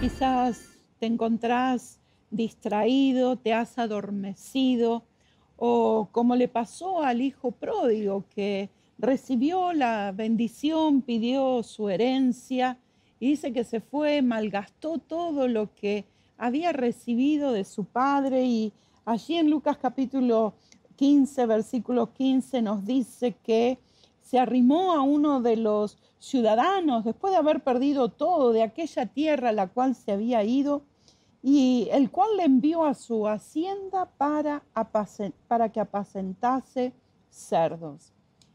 Quizás te encontrás distraído, te has adormecido, o como le pasó al hijo pródigo que recibió la bendición, pidió su herencia y dice que se fue, malgastó todo lo que había recibido de su padre y allí en Lucas capítulo 15, versículo 15 nos dice que se arrimó a uno de los ciudadanos después de haber perdido todo de aquella tierra a la cual se había ido, y el cual le envió a su hacienda para, para que apacentase cerdos.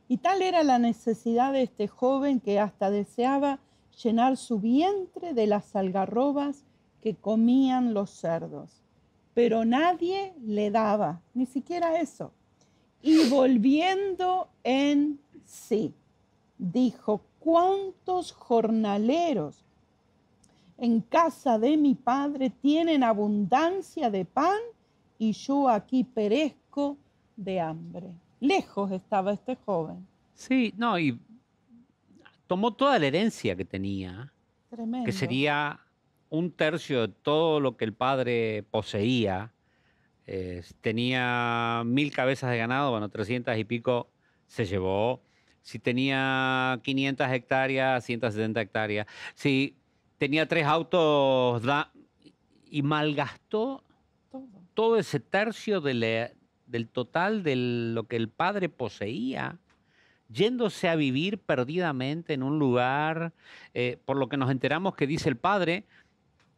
Y tal era la necesidad de este joven que hasta deseaba llenar su vientre de las algarrobas que comían los cerdos. Pero nadie le daba, ni siquiera eso. Y volviendo en Sí, dijo, ¿cuántos jornaleros en casa de mi padre tienen abundancia de pan y yo aquí perezco de hambre? Lejos estaba este joven. Sí, no, y tomó toda la herencia que tenía, que sería un tercio de todo lo que el padre poseía. Eh, tenía mil cabezas de ganado, bueno, trescientas y pico se llevó si tenía 500 hectáreas, 170 hectáreas, si tenía tres autos y malgastó todo. ese tercio del total de lo que el padre poseía, yéndose a vivir perdidamente en un lugar, eh, por lo que nos enteramos que dice el padre,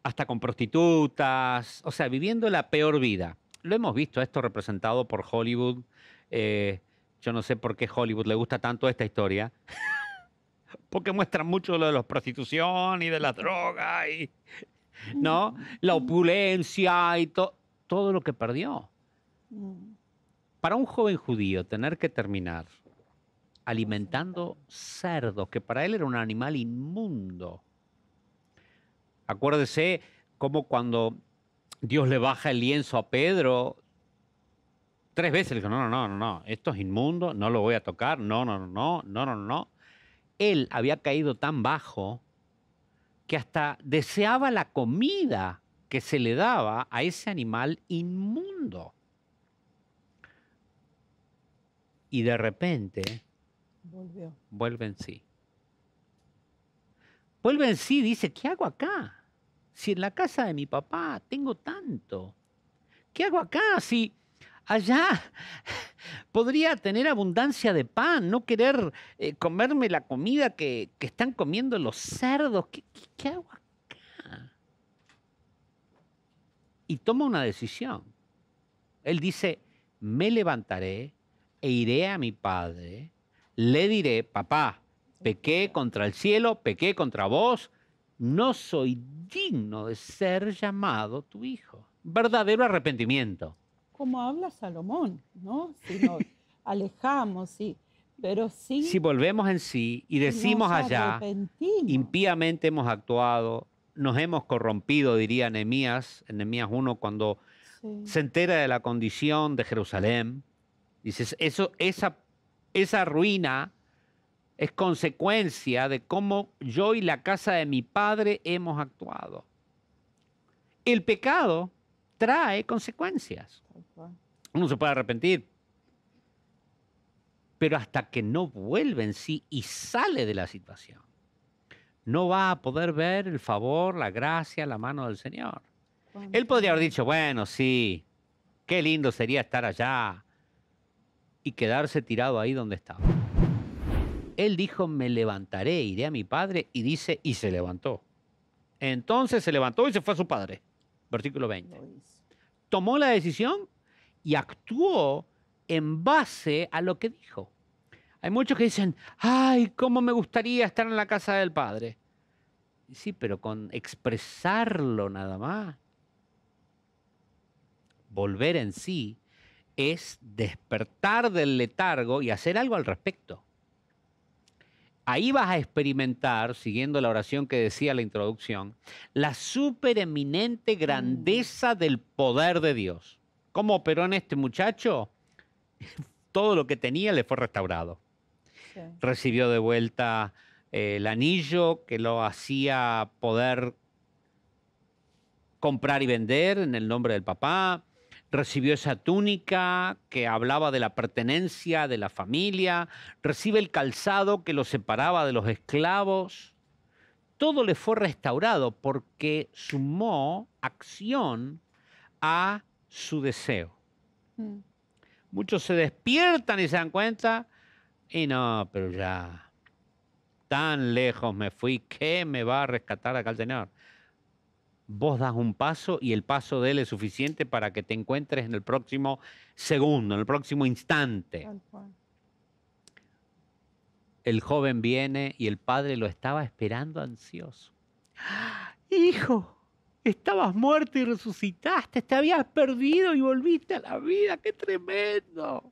hasta con prostitutas, o sea, viviendo la peor vida. Lo hemos visto esto representado por Hollywood. Eh, yo no sé por qué Hollywood le gusta tanto esta historia. Porque muestra mucho lo de la prostitución y de las drogas y. ¿No? La mm. opulencia y todo lo que perdió. Mm. Para un joven judío tener que terminar alimentando cerdos, que para él era un animal inmundo. Acuérdese cómo cuando Dios le baja el lienzo a Pedro tres veces le dijo, no, no, no, no, esto es inmundo, no lo voy a tocar, no, no, no, no, no, no. no. Él había caído tan bajo que hasta deseaba la comida que se le daba a ese animal inmundo. Y de repente Volvió. vuelve en sí. Vuelve en sí, dice, ¿qué hago acá? Si en la casa de mi papá tengo tanto, ¿qué hago acá? Si allá. Podría tener abundancia de pan, no querer eh, comerme la comida que, están comiendo los cerdos. qué hago acá? Y toma una decisión. Él dice, me levantaré e iré a mi padre, le diré, papá, pequé contra el cielo, pequé contra vos, no soy digno de ser llamado tu hijo. Verdadero arrepentimiento como habla Salomón, ¿no? Si nos alejamos, sí. Pero sí. Si volvemos en sí y decimos allá, impíamente hemos actuado, nos hemos corrompido, diría Nehemías, en Nehemías 1, cuando se entera de la condición de Jerusalén. Dices, eso, esa, esa ruina es consecuencia de cómo yo y la casa de mi padre hemos actuado. El pecado trae consecuencias. Uno se puede arrepentir, pero hasta que no vuelve en sí y sale de la situación, no va a poder ver el favor, la gracia, la mano del Señor. Él podría haber dicho, bueno, sí, qué lindo sería estar allá y quedarse tirado ahí donde estaba. Él dijo, me levantaré, iré a mi padre, y dice, y se levantó. Entonces se levantó y se fue a su padre versículo 20. Tomó la decisión y actuó en base a lo que dijo. Hay muchos que dicen, ay, cómo me gustaría estar en la casa del Padre. Sí, pero con expresarlo nada más. Volver en sí es despertar del letargo y hacer algo al respecto. Ahí vas a experimentar, siguiendo la oración que decía la introducción, la supereminente mm. grandeza del poder de Dios. ¿Cómo operó en este muchacho? Todo lo que tenía le fue restaurado. Recibió de vuelta eh, el anillo que lo hacía poder comprar y vender en el nombre del papá recibió esa túnica que hablaba de la pertenencia, de la familia, recibe el calzado que lo separaba de los esclavos. Todo le fue restaurado porque sumó acción a su deseo. Mm. Muchos se despiertan y se dan cuenta, y no, pero ya, tan lejos me fui, ¿qué me va a rescatar acá el vos das un paso y el paso de él es suficiente para que te encuentres en el próximo segundo, en el próximo instante. El joven viene y el padre lo estaba esperando ansioso. Hijo, estabas muerto y resucitaste, te habías perdido y volviste a la vida, qué tremendo.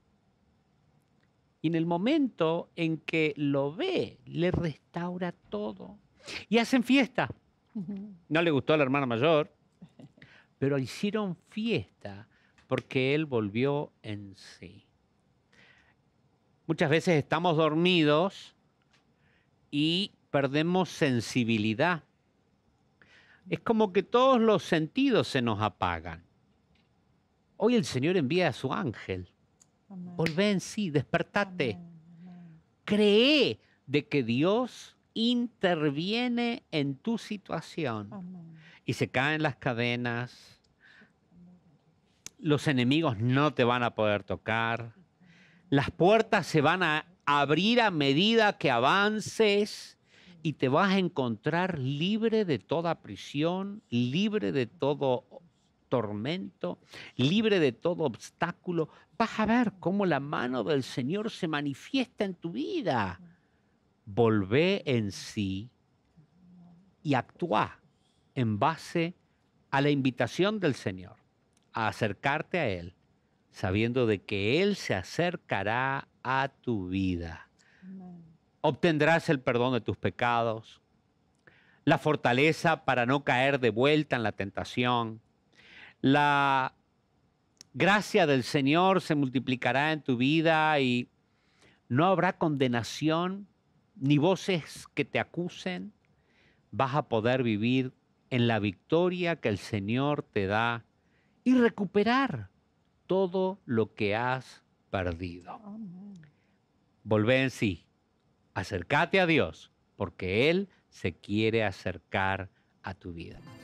Y en el momento en que lo ve, le restaura todo. Y hacen fiesta. No le gustó a la hermana mayor, pero hicieron fiesta porque él volvió en sí. Muchas veces estamos dormidos y perdemos sensibilidad. Es como que todos los sentidos se nos apagan. Hoy el Señor envía a su ángel. Volvé en sí, despertate. Cree de que Dios interviene en tu situación. Y se caen las cadenas, los enemigos no te van a poder tocar, las puertas se van a abrir a medida que avances y te vas a encontrar libre de toda prisión, libre de todo tormento, libre de todo obstáculo. Vas a ver cómo la mano del Señor se manifiesta en tu vida. Volvé en sí y actúa en base a la invitación del Señor, a acercarte a Él, sabiendo de que Él se acercará a tu vida. Obtendrás el perdón de tus pecados, la fortaleza para no caer de vuelta en la tentación, la gracia del Señor se multiplicará en tu vida y no habrá condenación ni voces que te acusen, vas a poder vivir en la victoria que el Señor te da y recuperar todo lo que has perdido. Volvé en sí, acércate a Dios, porque Él se quiere acercar a tu vida.